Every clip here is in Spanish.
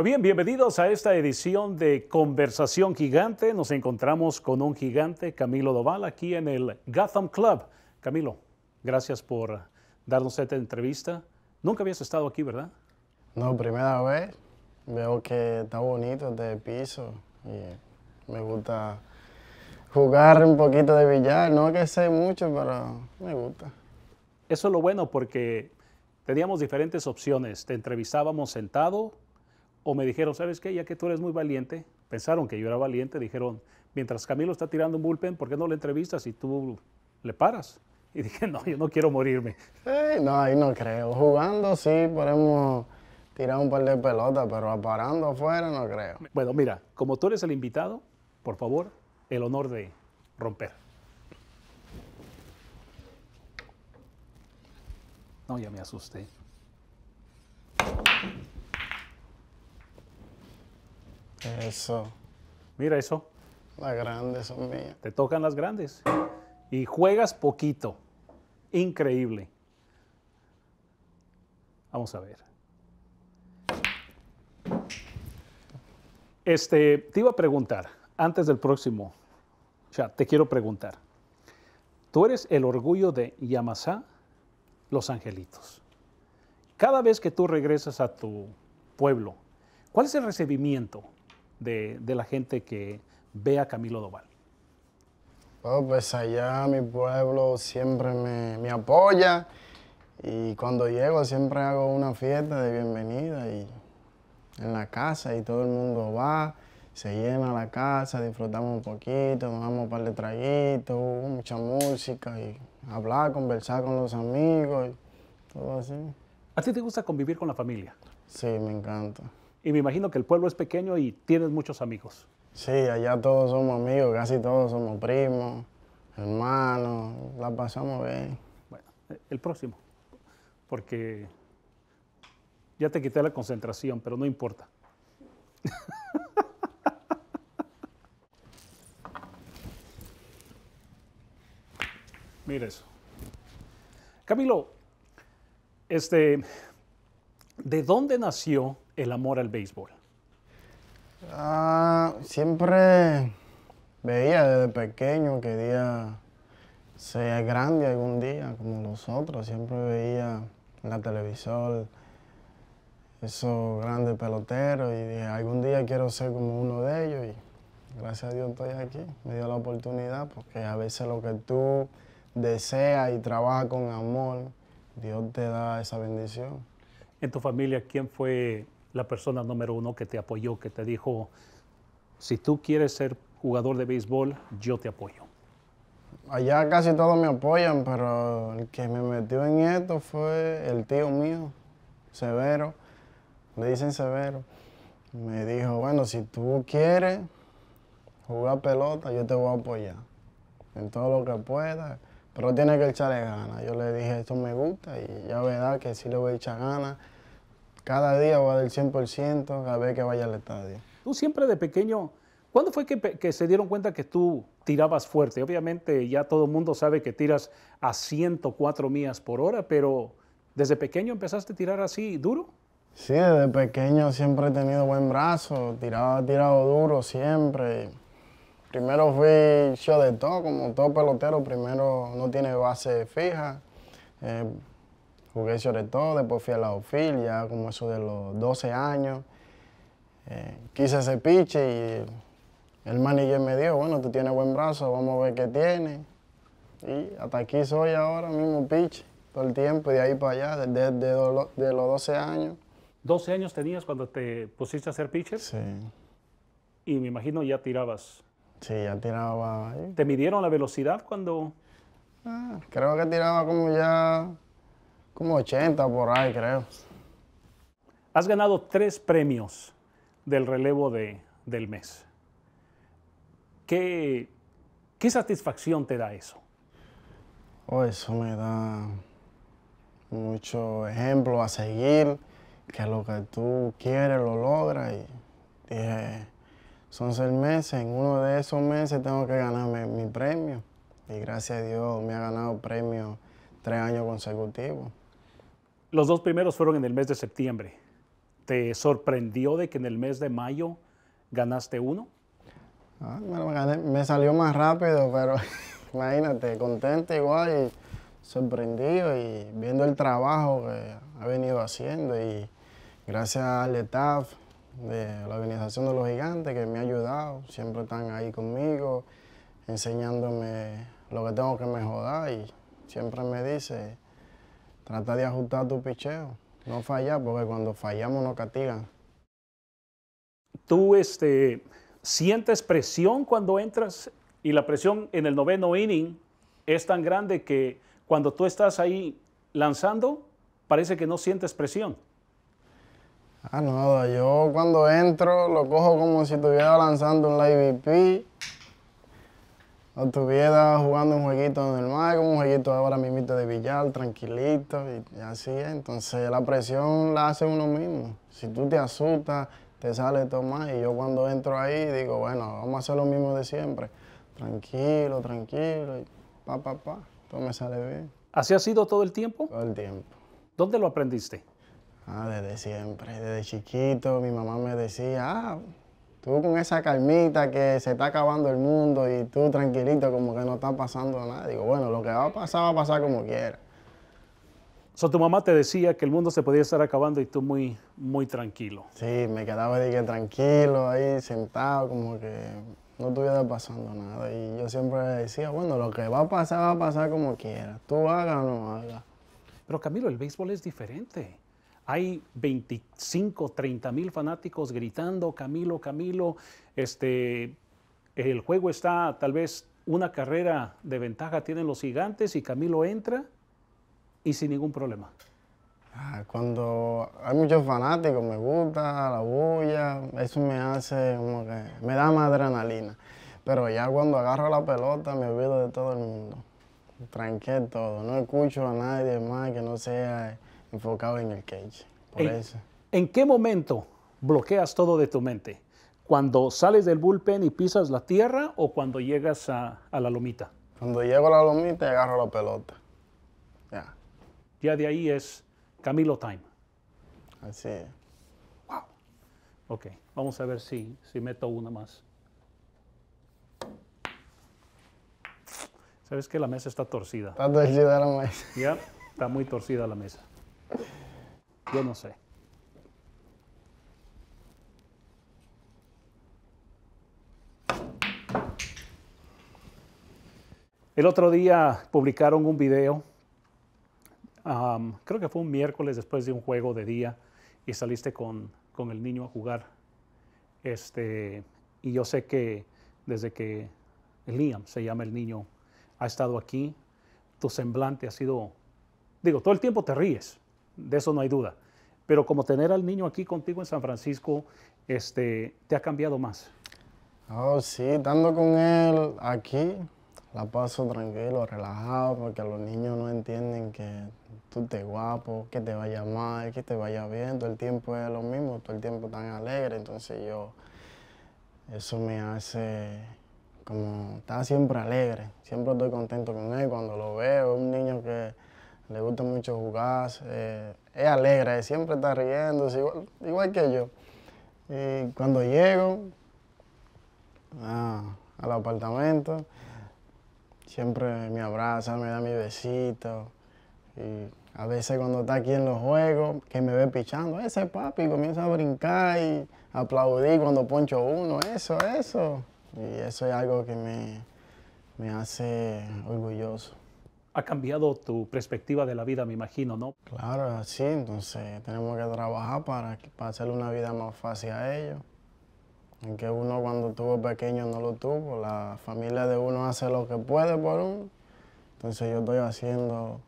Muy bien, bienvenidos a esta edición de Conversación Gigante. Nos encontramos con un gigante, Camilo Doval, aquí en el Gotham Club. Camilo, gracias por darnos esta entrevista. Nunca habías estado aquí, ¿verdad? No, primera vez. Veo que está bonito este piso y me gusta jugar un poquito de billar. No que sé mucho, pero me gusta. Eso es lo bueno porque teníamos diferentes opciones. Te entrevistábamos sentado o me dijeron, ¿sabes qué? Ya que tú eres muy valiente, pensaron que yo era valiente, dijeron, mientras Camilo está tirando un bullpen, ¿por qué no le entrevistas y tú le paras? Y dije, no, yo no quiero morirme. no, ahí no creo. Jugando sí podemos tirar un par de pelotas, pero parando afuera no creo. Bueno, mira, como tú eres el invitado, por favor, el honor de romper. No, ya me asusté. Eso. Mira eso. Las grandes son mías. Te tocan las grandes. Y juegas poquito. Increíble. Vamos a ver. Este, te iba a preguntar, antes del próximo chat, te quiero preguntar. Tú eres el orgullo de Yamasá, Los Angelitos. Cada vez que tú regresas a tu pueblo, ¿cuál es el recibimiento? de, la gente que ve a Camilo Doval? Oh, pues allá mi pueblo siempre me, apoya y cuando llego siempre hago una fiesta de bienvenida y en la casa y todo el mundo va, se llena la casa, disfrutamos un poquito, nos damos un par de traguitos, mucha música y hablar, conversar con los amigos y todo así. ¿A ti te gusta convivir con la familia? Sí, me encanta. Y me imagino que el pueblo es pequeño y tienes muchos amigos. Sí, allá todos somos amigos, casi todos somos primos, hermanos, la pasamos bien. Bueno, el próximo, porque ya te quité la concentración, pero no importa. Mira eso. Camilo, este, ¿de dónde nació el amor al béisbol? Ah, siempre veía desde pequeño, que quería ser grande algún día, como nosotros. Siempre veía en la televisión esos grandes peloteros y dije, algún día quiero ser como uno de ellos. Y gracias a Dios estoy aquí. Me dio la oportunidad porque a veces lo que tú deseas y trabajas con amor, Dios te da esa bendición. En tu familia, ¿quién fue la persona número uno que te apoyó, que te dijo, si tú quieres ser jugador de béisbol, yo te apoyo? Allá casi todos me apoyan, pero el que me metió en esto fue el tío mío, Severo. Le dicen Severo. Me dijo, bueno, si tú quieres jugar pelota, yo te voy a apoyar en todo lo que pueda, pero tiene que echarle ganas. Yo le dije, esto me gusta y ya verá que sí le voy a echar ganas. Cada día va del 100% cada vez que vaya al estadio. Tú siempre de pequeño, ¿cuándo fue que, se dieron cuenta que tú tirabas fuerte? Obviamente ya todo el mundo sabe que tiras a 104 millas por hora, pero ¿desde pequeño empezaste a tirar así duro? Sí, desde pequeño siempre he tenido buen brazo, tirado, tirado duro siempre. Primero fui yo de todo, como todo pelotero, primero no tiene base fija. Eh, Jugué sobre todo, después fui a la OFIL, ya como eso de los 12 años. Eh, quise ese piche y el manager me dijo, bueno, tú tienes buen brazo, vamos a ver qué tiene Y hasta aquí soy ahora mismo piche, todo el tiempo, de ahí para allá, desde los 12 años. ¿12 años tenías cuando te pusiste a hacer pitcher? Sí. Y me imagino ya tirabas. Sí, ya tiraba. ¿Te midieron la velocidad cuando...? Ah, creo que tiraba como ya como 80 por ahí, creo. Has ganado tres premios del relevo de, del mes. ¿Qué, satisfacción te da eso? Oh, eso me da mucho ejemplo a seguir, que lo que tú quieres lo logras. Y dije, son seis meses, en uno de esos meses tengo que ganarme mi premio. Y gracias a Dios me ha ganado premio tres años consecutivos. Los dos primeros fueron en el mes de septiembre. ¿Te sorprendió de que en el mes de mayo ganaste uno? Ah, me, salió más rápido, pero imagínate, contento igual y sorprendido y viendo el trabajo que ha venido haciendo y gracias al staff de la organización de los gigantes que me ha ayudado, siempre están ahí conmigo, enseñándome lo que tengo que mejorar y siempre me dice Trata de ajustar tu picheo. No fallar, porque cuando fallamos nos castigan. ¿Tú este, sientes presión cuando entras? Y la presión en el noveno inning es tan grande que cuando tú estás ahí lanzando, parece que no sientes presión. Ah, no, yo cuando entro lo cojo como si estuviera lanzando un live no estuviera jugando un jueguito normal, como un jueguito ahora mismo de billar, tranquilito, y así es. Entonces la presión la hace uno mismo. Si tú te asustas, te sale todo mal, Y yo cuando entro ahí digo, bueno, vamos a hacer lo mismo de siempre. Tranquilo, tranquilo, y pa, pa, pa. Todo me sale bien. ¿Así ha sido todo el tiempo? Todo el tiempo. ¿Dónde lo aprendiste? Ah, desde siempre, desde chiquito. Mi mamá me decía, ah, Tú con esa calmita que se está acabando el mundo y tú tranquilito como que no está pasando nada. Digo, bueno, lo que va a pasar va a pasar como quiera. O tu mamá te decía que el mundo se podía estar acabando y tú muy, muy tranquilo. Sí, me quedaba de que tranquilo ahí sentado como que no estuviera pasando nada. Y yo siempre decía, bueno, lo que va a pasar va a pasar como quiera. Tú hagas o no hagas. Pero Camilo, el béisbol es diferente hay 25, 30 mil fanáticos gritando, Camilo, Camilo, este, el juego está tal vez una carrera de ventaja tienen los gigantes y Camilo entra y sin ningún problema. Ah, cuando hay muchos fanáticos, me gusta la bulla, eso me hace como que me da más adrenalina. Pero ya cuando agarro la pelota me olvido de todo el mundo. Tranqué todo, no escucho a nadie más que no sea enfocado en el cage. Por ¿En, eso. ¿En qué momento bloqueas todo de tu mente? ¿Cuando sales del bullpen y pisas la tierra o cuando llegas a, la lomita? Cuando llego a la lomita y agarro la pelota. Ya. Ya de ahí es Camilo Time. Así es. Wow. Ok, vamos a ver si, si meto una más. ¿Sabes que la mesa está torcida? Está torcida la mesa. Ya, está muy torcida la mesa. Yo no sé. El otro día publicaron un video, creo que fue un miércoles después de un juego de día, y saliste con, el niño a jugar. Este, y yo sé que desde que Liam se llama el niño, ha estado aquí, tu semblante ha sido, digo, todo el tiempo te ríes, de eso no hay duda. Pero como tener al niño aquí contigo en San Francisco, este, te ha cambiado más. Oh, sí, estando con él aquí, la paso tranquilo, relajado, porque los niños no entienden que tú te guapo, que te vaya mal, que te vaya bien, todo el tiempo es lo mismo, todo el tiempo tan alegre, entonces yo, eso me hace como, está siempre alegre, siempre estoy contento con él, cuando lo veo, un niño que le gusta mucho jugar, es alegre, siempre está riendo, igual, igual, que yo. Y cuando llego ah, al apartamento, siempre me abraza, me da mi besito. Y a veces cuando está aquí en los juegos, que me ve pichando, ese papi comienza a brincar y aplaudir cuando poncho uno, eso, eso. Y eso es algo que me hace orgulloso ha cambiado tu perspectiva de la vida, me imagino, ¿no? Claro, sí, entonces tenemos que trabajar para, para hacerle una vida más fácil a ellos. En que uno cuando estuvo pequeño no lo tuvo, la familia de uno hace lo que puede por uno. Entonces yo estoy haciendo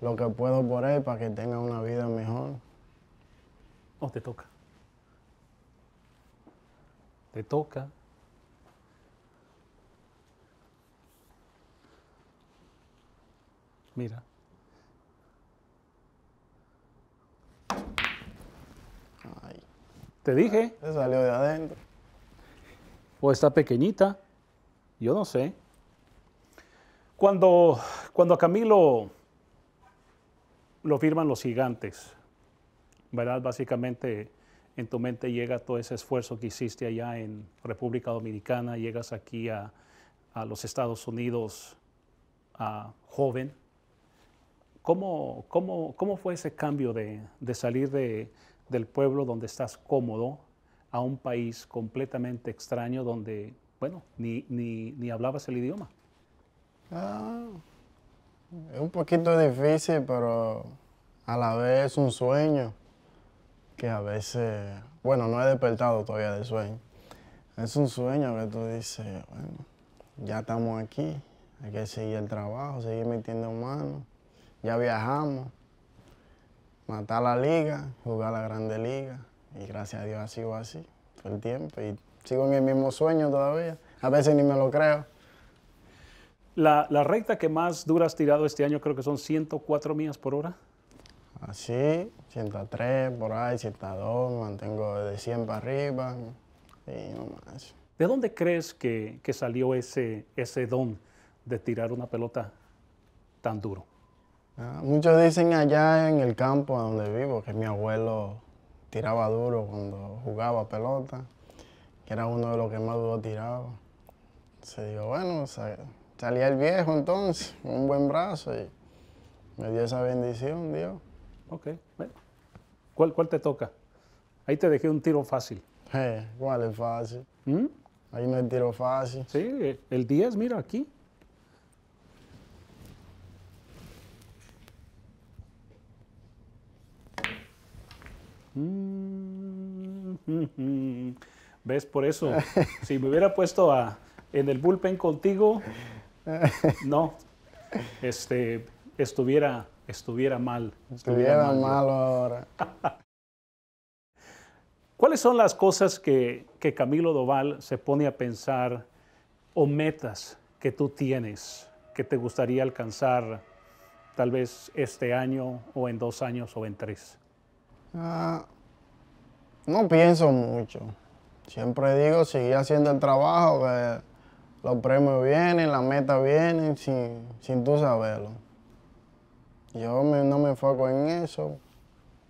lo que puedo por él para que tenga una vida mejor. No, te toca. Te toca Mira. Te dije. Se salió de adentro. O está pequeñita. Yo no sé. Cuando, cuando a Camilo lo firman los gigantes, ¿verdad? Básicamente en tu mente llega todo ese esfuerzo que hiciste allá en República Dominicana, llegas aquí a, a los Estados Unidos a joven, ¿Cómo, fue ese cambio de, salir del pueblo donde estás cómodo a un país completamente extraño donde, bueno, ni, hablabas el idioma? Ah, es un poquito difícil, pero a la vez es un sueño que a veces, bueno, no he despertado todavía del sueño. Es un sueño que tú dices, bueno, ya estamos aquí, hay que seguir el trabajo, seguir metiendo manos ya viajamos, matar la liga, jugar la grande liga. Y gracias a Dios ha sido así, todo el tiempo. Y sigo en el mismo sueño todavía. A veces ni me lo creo. La, recta que más dura has tirado este año creo que son 104 millas por hora. Así, 103 por ahí, 102, mantengo de 100 para arriba y no más. ¿De dónde crees que, que salió ese, ese don de tirar una pelota tan duro? Ah, muchos dicen allá en el campo donde vivo que mi abuelo tiraba duro cuando jugaba pelota, que era uno de los que más duro tiraba. Se dijo, bueno, salía el viejo entonces, un buen brazo y me dio esa bendición, Dios. Ok, bueno. ¿Cuál, te toca? Ahí te dejé un tiro fácil. eh ¿Cuál es fácil? ¿Mm? Ahí no hay tiro fácil. Sí, el 10, mira aquí. Mm, ¿Ves? Por eso, si me hubiera puesto en el bullpen contigo, no, este, estuviera, estuviera mal. Estuviera, mal ahora. ¿Cuáles son las cosas que, que Camilo Doval se pone a pensar o metas que tú tienes que te gustaría alcanzar tal vez este año o en dos años o en tres? Ah, no pienso mucho. Siempre digo, seguir haciendo el trabajo, que los premios vienen, la meta vienen, sin, sin tú saberlo. Yo no me enfoco en eso,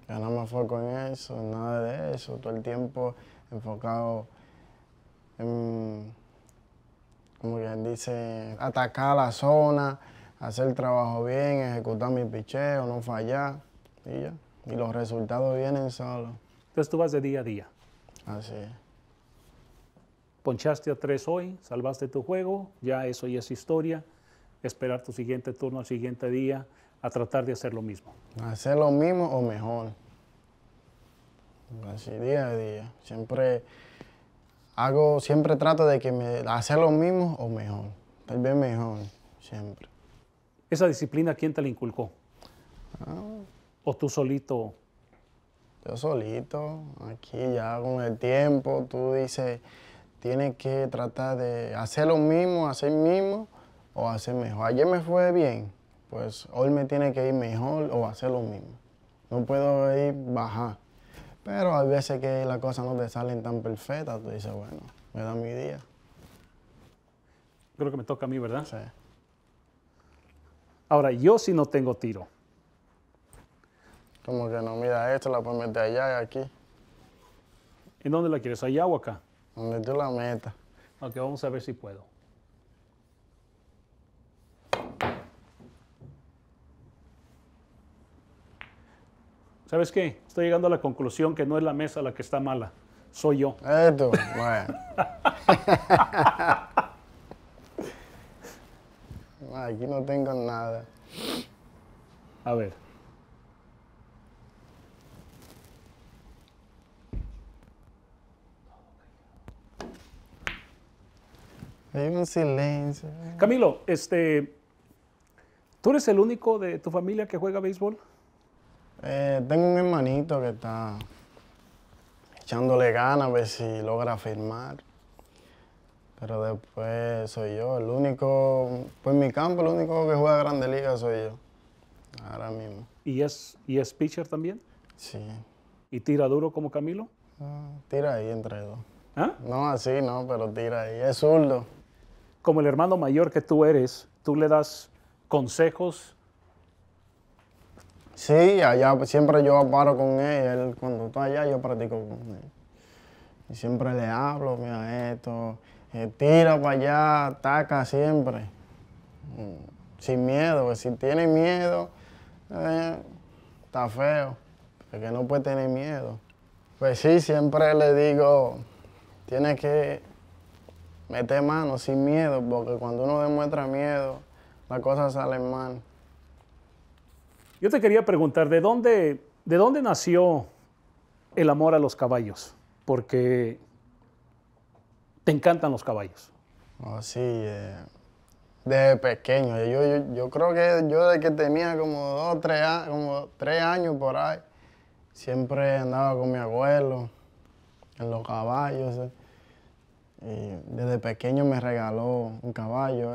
yo no me enfoco en eso, nada de eso. Todo el tiempo enfocado en, como quien dice, atacar la zona, hacer el trabajo bien, ejecutar mi picheo, no fallar, y ya. Y los resultados vienen solo. Entonces tú vas de día a día. Así Ponchaste a tres hoy, salvaste tu juego, ya eso ya es historia. Esperar tu siguiente turno al siguiente día a tratar de hacer lo mismo. Hacer lo mismo o mejor. Así día a día. Siempre hago, siempre trato de que me, hacer lo mismo o mejor. Tal vez mejor, siempre. ¿Esa disciplina quién te la inculcó? Ah, tú solito? Yo solito, aquí ya con el tiempo, tú dices, tienes que tratar de hacer lo mismo, hacer mismo o hacer mejor. Ayer me fue bien, pues hoy me tiene que ir mejor o hacer lo mismo. No puedo ir bajar. Pero hay veces que las cosas no te salen tan perfectas, tú dices, bueno, me da mi día. Creo que me toca a mí, ¿verdad? Sí. Ahora, yo si no tengo tiro. Como que no, mira esto, la puedes meter allá y aquí. ¿Y dónde la quieres? ¿Allá o acá? Donde tú la metas. Ok, vamos a ver si puedo. ¿Sabes qué? Estoy llegando a la conclusión que no es la mesa la que está mala, soy yo. Esto, bueno. Aquí no tengo nada. A ver. Hay un silencio. Camilo, este, ¿tú eres el único de tu familia que juega béisbol? Eh, tengo un hermanito que está echándole ganas a ver si logra firmar. Pero después soy yo, el único, pues en mi campo, el único que juega Grande Liga soy yo, ahora mismo. ¿Y es, y es pitcher también? Sí. ¿Y tira duro como Camilo? Ah, tira ahí entre dos. ¿Ah? No, así no, pero tira ahí. Es zurdo como el hermano mayor que tú eres, tú le das consejos. Sí, allá siempre yo paro con él. cuando está allá, yo practico con él. Y siempre le hablo, mira esto, eh, tira para allá, ataca siempre. Mm, sin miedo, si tiene miedo, eh, está feo, porque no puede tener miedo. Pues sí, siempre le digo, tiene que mete mano sin miedo, porque cuando uno demuestra miedo, las cosas salen mal. Yo te quería preguntar, ¿de dónde, ¿de dónde nació el amor a los caballos? Porque te encantan los caballos. Oh, sí, eh, desde pequeño. Yo, yo, creo que yo desde que tenía como dos, tres, tres años por ahí, siempre andaba con mi abuelo en los caballos. Eh. Y desde pequeño me regaló un caballo.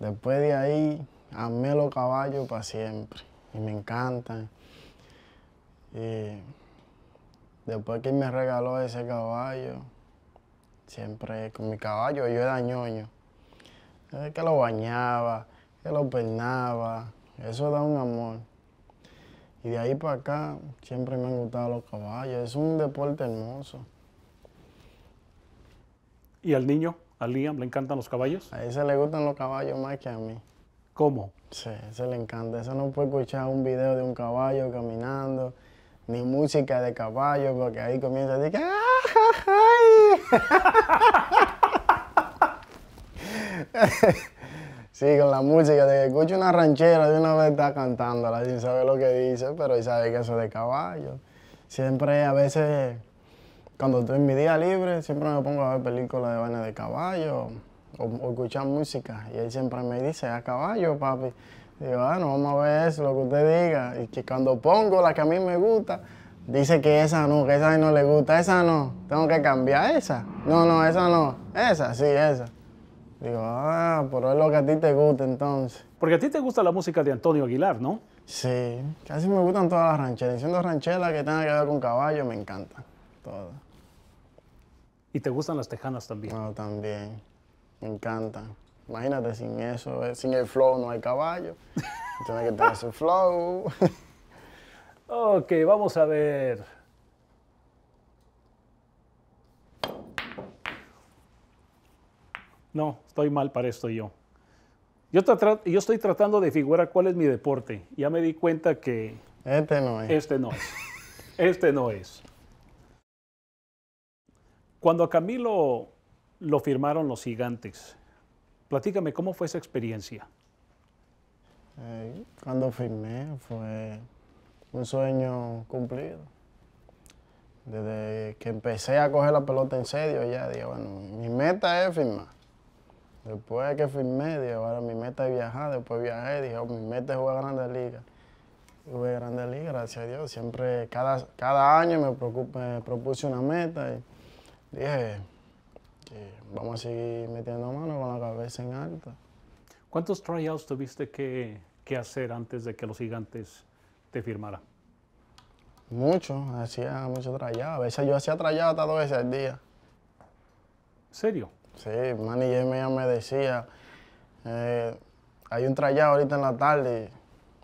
Después de ahí, amé los caballos para siempre. Y me encantan. Y después que me regaló ese caballo, siempre con mi caballo, yo era ñoño. que lo bañaba, que lo peinaba. Eso da un amor. Y de ahí para acá siempre me han gustado los caballos. Es un deporte hermoso. ¿Y al niño, ¿Al Liam, le encantan los caballos? A se le gustan los caballos más que a mí. ¿Cómo? Sí, ese le encanta. Eso no puede escuchar un video de un caballo caminando, ni música de caballo, porque ahí comienza a decir Sí, con la música, de que escucha una ranchera, de una vez está cantándola sin saber lo que dice, pero sabe que eso es de caballo. Siempre, a veces cuando estoy en mi día libre, siempre me pongo a ver películas de vaina de caballo o, escuchar música. Y él siempre me dice, a caballo, papi. Digo, ah, no, vamos a ver eso, lo que usted diga. Y que cuando pongo la que a mí me gusta, dice que esa no, que esa no le gusta, esa no. Tengo que cambiar esa. No, no, esa no. Esa, sí, esa. Digo, ah, pero es lo que a ti te gusta entonces. Porque a ti te gusta la música de Antonio Aguilar, ¿no? Sí, casi me gustan todas las rancheras. Siendo ranchera que tenga que ver con caballo, me encantan. Todas. ¿Y te gustan las tejanas también? No, también. Me encanta. Imagínate, sin eso, eh, sin el flow no hay caballo. Tienes que tener su flow. ok, vamos a ver. No, estoy mal para esto yo. Yo, yo estoy tratando de figurar cuál es mi deporte. Ya me di cuenta que... Este no es. Este no es. Este no es. Cuando a Camilo lo firmaron los gigantes, platícame cómo fue esa experiencia. cuando firmé fue un sueño cumplido. Desde que empecé a coger la pelota en serio, ya dije, bueno, mi meta es firmar. Después que firmé, dije, ahora mi meta es viajar. Después viajé, dije, oh, mi meta es jugar a Grandes Ligas. Jugué a Grandes Ligas, gracias a Dios. Siempre, cada, cada año me, me propuse una meta y dije vamos a seguir metiendo mano con la cabeza en alta. ¿Cuántos tryouts tuviste que, hacer antes de que los gigantes te firmaran? Mucho, hacía mucho tryout. A veces yo hacía tryout hasta dos veces al día. ¿Serio? Sí, Manny me decía, eh, hay un tryout ahorita en la tarde,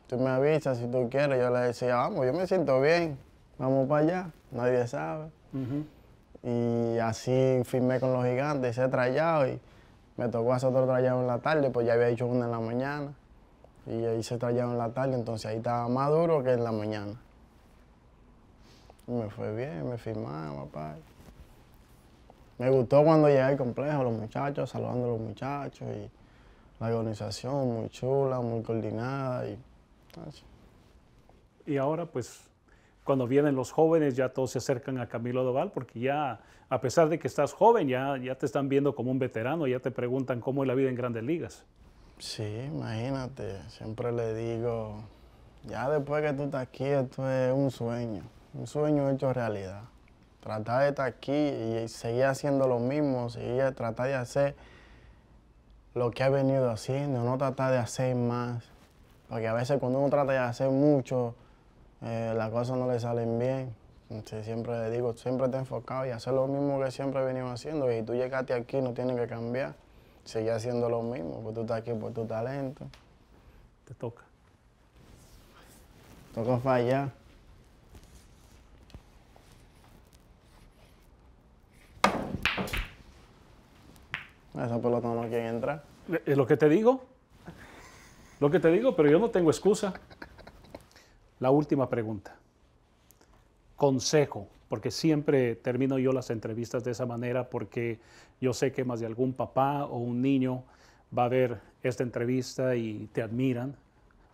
tú me avisas si tú quieres. Yo le decía, vamos, yo me siento bien, vamos para allá, nadie sabe. Y así firmé con los gigantes, se trayado y me tocó hacer otro trayado en la tarde, pues ya había hecho uno en la mañana. Y ahí se trayado en la tarde, entonces ahí estaba más duro que en la mañana. Y me fue bien, me firmaron, papá. Me gustó cuando llegué al complejo, los muchachos, saludando a los muchachos y la organización muy chula, muy coordinada y... Ah, y ahora pues cuando vienen los jóvenes, ya todos se acercan a Camilo Doval, porque ya, a pesar de que estás joven, ya, ya te están viendo como un veterano, ya te preguntan cómo es la vida en grandes ligas. Sí, imagínate, siempre le digo, ya después que tú estás aquí, esto es un sueño, un sueño hecho realidad. Tratar de estar aquí y seguir haciendo lo mismo, seguir, tratar de hacer lo que ha venido haciendo, no tratar de hacer más. Porque a veces cuando uno trata de hacer mucho, eh, las cosas no le salen bien. siempre le digo, siempre te enfocado y hacer lo mismo que siempre he venido haciendo. Y tú llegaste aquí, no tienes que cambiar. Sigue haciendo lo mismo, porque tú estás aquí por tu talento. Te toca. Toca fallar. Esa pelota no quiere entrar. Lo que te digo, lo que te digo, pero yo no tengo excusa. La última pregunta. Consejo, porque siempre termino yo las entrevistas de esa manera porque yo sé que más de algún papá o un niño va a ver esta entrevista y te admiran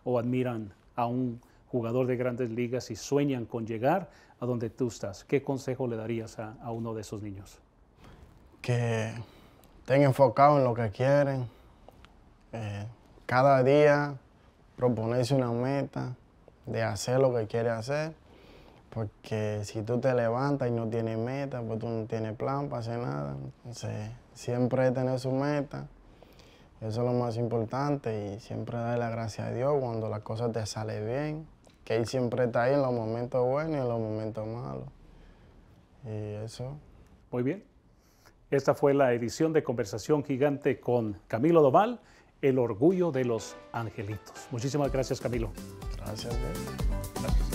o admiran a un jugador de grandes ligas y sueñan con llegar a donde tú estás. ¿Qué consejo le darías a, uno de esos niños? Que estén enfocado en lo que quieren. Eh, cada día proponerse una meta de hacer lo que quiere hacer. Porque si tú te levantas y no tienes meta, pues tú no tienes plan para hacer nada. Entonces, siempre tener su meta. Eso es lo más importante y siempre darle la gracia a Dios cuando las cosas te salen bien. Que Él siempre está ahí en los momentos buenos y en los momentos malos. Y eso. Muy bien. Esta fue la edición de Conversación Gigante con Camilo Doval. El orgullo de los angelitos. Muchísimas gracias, Camilo. Gracias, Gracias.